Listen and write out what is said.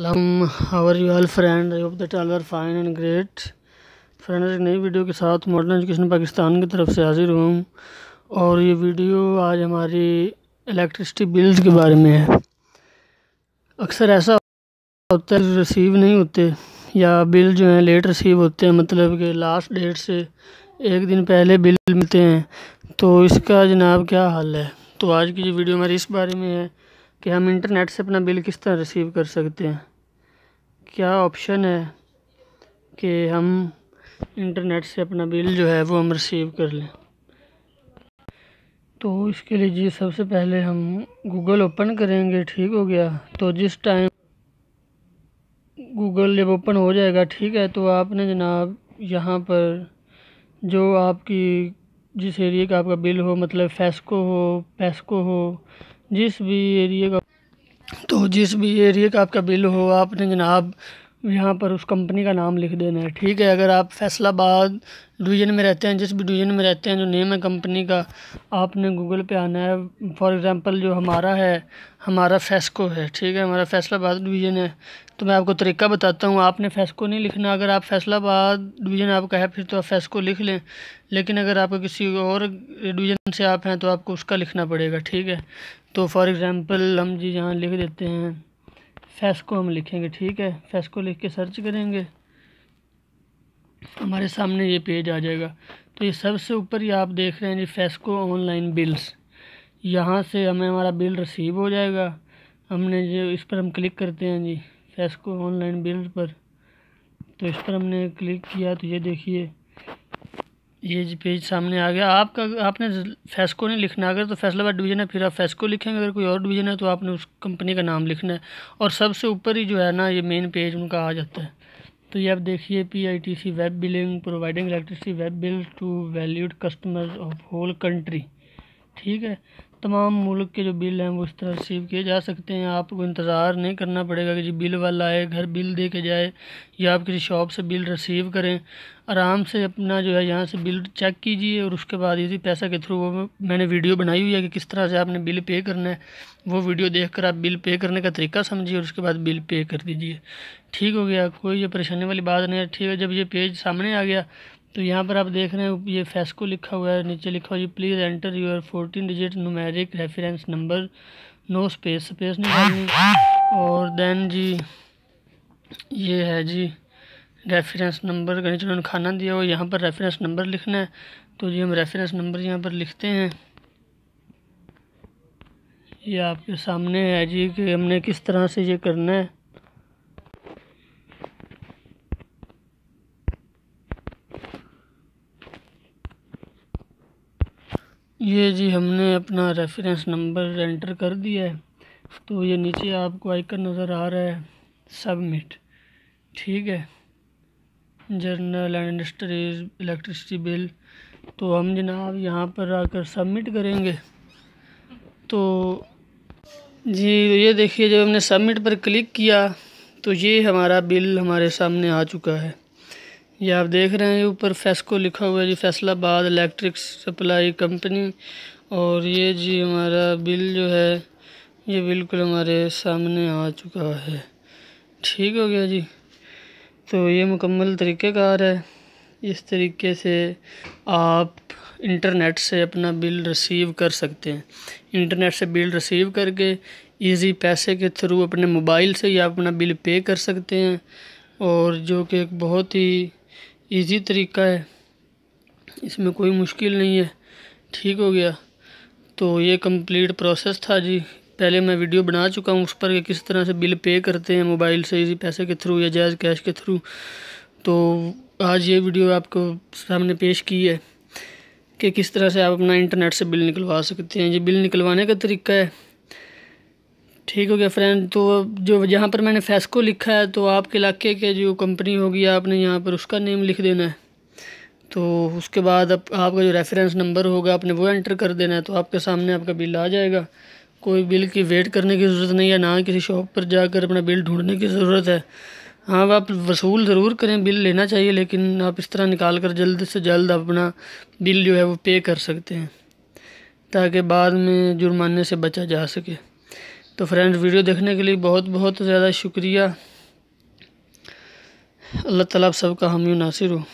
सलाम our you all friend I hope that all are fine and great friend एक नई video के साथ मॉडर्न एजुकेशन पाकिस्तान की तरफ से हाजिर हुआ हूँ और ये वीडियो आज हमारी इलेक्ट्रिसिटी बिल्स के बारे में है अक्सर ऐसा होता है रिसीव नहीं होते या बिल जो हैं लेट रिसीव होते हैं मतलब कि लास्ट डेट से एक दिन पहले बिल मिलते हैं तो इसका जनाब क्या हाल है तो आज की जो वीडियो हमारी इस बारे में है कि हम इंटरनेट से अपना बिल किस तरह रिसीव कर सकते हैं क्या ऑप्शन है कि हम इंटरनेट से अपना बिल जो है वो हम रिसीव कर लें तो इसके लिए जी सबसे पहले हम गूगल ओपन करेंगे ठीक हो गया तो जिस टाइम गूगल जब ओपन हो जाएगा ठीक है तो आपने जनाब यहाँ पर जो आपकी जिस एरिए का आपका बिल हो मतलब फैसको हो पैसको हो जिस भी एरिए का तो जिस भी एरिए का आपका बिल हो आपने जनाब यहाँ पर उस कंपनी का नाम लिख देना है ठीक है अगर आप फैसलाबाद डिवीजन में रहते हैं जिस भी डिवीजन में रहते हैं जो नेम है कंपनी का आपने गूगल पे आना है फॉर एग्जांपल जो हमारा है हमारा फैसको है ठीक है हमारा फैसलाबाद डिवीजन है तो मैं आपको तरीका बताता हूँ आपने फैसको नहीं लिखना अगर आप फैसलाबाद डिवीजन आपका है फिर तो आप फैसको लिख लें लेकिन अगर आपको किसी और डिवीजन से आप हैं तो आपको उसका लिखना पड़ेगा ठीक है तो फॉर एग्ज़ाम्पल हम जी यहाँ लिख देते हैं फेस्को हम लिखेंगे ठीक है फेस्को लिख के सर्च करेंगे हमारे सामने ये पेज आ जाएगा तो ये सबसे ऊपर ये आप देख रहे हैं जी फेस्को ऑनलाइन बिल्स यहाँ से हमें हमारा बिल रिसीव हो जाएगा हमने जो इस पर हम क्लिक करते हैं जी फेस्को ऑनलाइन बिल्स पर तो इस पर हमने क्लिक किया तो ये देखिए ये पेज सामने आ गया आपका आपने फैसको नहीं लिखना अगर तो फैसलाबाद डिवीज़न है फिर आप फैसको लिखेंगे अगर कोई और डिवीज़न है तो आपने उस कंपनी का नाम लिखना है और सबसे ऊपर ही जो है ना ये मेन पेज उनका आ जाता है तो ये आप देखिए PITC web billing providing electricity web bill to valued customers of whole country ठीक है तमाम मुल्क के जो बिल हैं वो इस तरह रिसीव किए जा सकते हैं आपको इंतज़ार नहीं करना पड़ेगा कि जी बिल वाला आए घर बिल दे के जाए या आप किसी शॉप से बिल रिसीव करें आराम से अपना जो है यहाँ से बिल चेक कीजिए और उसके बाद इसी पैसा के थ्रू वो मैंने वीडियो बनाई हुई है कि किस तरह से आपने बिल पे करना है वो वीडियो देख आप बिल पे करने का तरीका समझिए और उसके बाद बिल पे कर दीजिए ठीक हो गया कोई ये परेशानी वाली बात नहीं है ठीक है जब ये पेज सामने आ गया तो यहाँ पर आप देख रहे हैं ये फेस्को e लिखा हुआ है नीचे लिखा हुआ है please enter your fourteen digit numeric reference number no space space निकालनी और देन जी ये है जी रेफरेंस नंबर गणेश उन्होंने खाना दिया हुआ यहाँ पर रेफरेंस नंबर लिखना है तो जी हम रेफरेंस नंबर यहाँ पर लिखते हैं ये आपके सामने है जी कि हमने किस तरह से ये करना है ये जी हमने अपना रेफरेंस नंबर एंटर कर दिया है तो ये नीचे आपको आइकन नज़र आ रहा है सबमिट ठीक है general and industries electricity bill तो हम जनाब यहाँ पर आकर सबमिट करेंगे तो जी ये देखिए जब हमने सबमिट पर क्लिक किया तो ये हमारा बिल हमारे सामने आ चुका है ये आप देख रहे हैं ऊपर फैसको लिखा हुआ है जी फैसलाबाद इलेक्ट्रिक सप्लाई कंपनी और ये जी हमारा बिल जो है ये बिल्कुल हमारे सामने आ चुका है ठीक हो गया जी तो ये मुकम्मल तरीक़ेकार है इस तरीके से आप इंटरनेट से अपना बिल रिसीव कर सकते हैं इंटरनेट से बिल रिसीव करके इजी पैसे के थ्रू अपने मोबाइल से ही आप अपना बिल पे कर सकते हैं और जो कि एक बहुत ही ईजी तरीका है इसमें कोई मुश्किल नहीं है ठीक हो गया तो ये कंप्लीट प्रोसेस था जी पहले मैं वीडियो बना चुका हूँ उस पर कि किस तरह से बिल पे करते हैं मोबाइल से इसी पैसे के थ्रू या जायज़ कैश के थ्रू तो आज ये वीडियो आपको सामने पेश की है कि किस तरह से आप अपना इंटरनेट से बिल निकलवा सकते हैं ये बिल निकलवाने का तरीका है ठीक हो गया फ्रेंड तो जो जहाँ पर मैंने फेस्को लिखा है तो आपके इलाके के जो कंपनी होगी आपने यहाँ पर उसका नेम लिख देना है तो उसके बाद अब आपका जो रेफरेंस नंबर होगा आपने वो एंटर कर देना है तो आपके सामने आपका बिल आ जाएगा कोई बिल की वेट करने की ज़रूरत नहीं है ना किसी शॉप पर जाकर अपना बिल ढूंढने की ज़रूरत है हाँ आप वसूल ज़रूर करें बिल लेना चाहिए लेकिन आप इस तरह निकाल कर जल्द से जल्द अपना बिल जो है वो पे कर सकते हैं ताकि बाद में जुर्माने से बचा जा सके तो फ्रेंड वीडियो देखने के लिए बहुत बहुत ज़्यादा शुक्रिया अल्लाह ताला आप सबका हामी नासिर हो